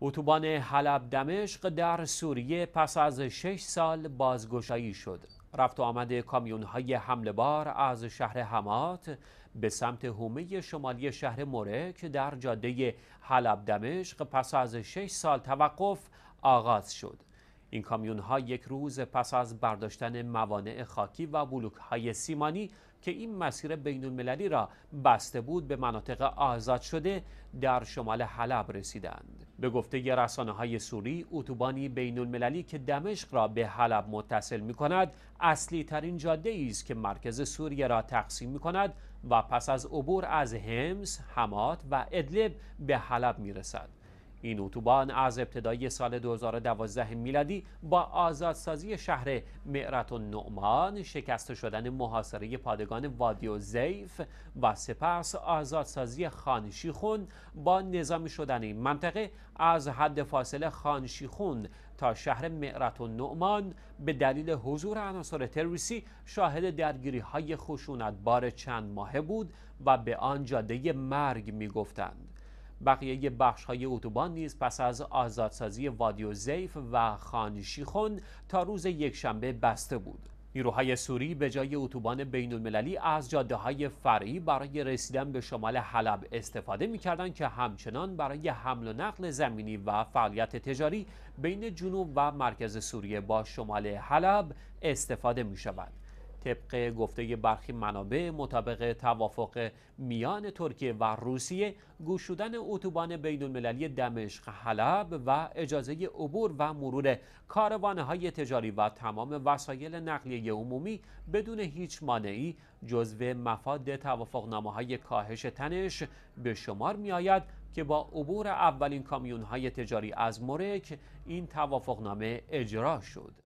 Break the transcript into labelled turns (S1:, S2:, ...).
S1: اتوبان حلب دمشق در سوریه پس از 6 سال بازگشایی شد. رفت و آمد کامیون های حمله بار از شهر حمات به سمت حومه شمالی شهر که در جاده حلب دمشق پس از 6 سال توقف آغاز شد. این کامیون ها یک روز پس از برداشتن موانع خاکی و بلوک های سیمانی که این مسیر بین المللی را بسته بود به مناطق آزاد شده در شمال حلب رسیدند. به گفته رسانه های سوری اتوبانی بین المللی که دمشق را به حلب متصل می کند اصلی ترین جاده است که مرکز سوریه را تقسیم می کند و پس از عبور از همس، حمات و ادلب به حلب می رسد. این اتوبان از ابتدای سال 2012 میلادی با آزادسازی شهر معرت و نعمان شکست شدن محاصره پادگان وادی و زیف و سپس آزادسازی خانشیخون با نظامی شدن این منطقه از حد فاصله خانشیخون تا شهر معرت و نعمان به دلیل حضور عناصر تروریستی شاهد درگیری های خشونت بار چند ماهه بود و به آن جاده مرگ می گفتند. بقیه بخش های اتوبان نیز پس از آزادسازی وادی و زیف و خانشیخون تا روز یکشنبه بسته بود نیروهای سوری به جای اتوبان بین المللی از جاده های فرعی برای رسیدن به شمال حلب استفاده می کردن که همچنان برای حمل و نقل زمینی و فعالیت تجاری بین جنوب و مرکز سوریه با شمال حلب استفاده می شود. طبق گفته برخی منابع مطابق توافق میان ترکیه و روسیه گوشودن اتوبان بین المللی دمشق حلب و اجازه عبور و مرور کاروانه های تجاری و تمام وسایل نقلیه عمومی بدون هیچ مانعی جزو مفاد نامه های کاهش تنش به شمار می آید که با عبور اولین کامیون های تجاری از مرک این نامه اجرا شد.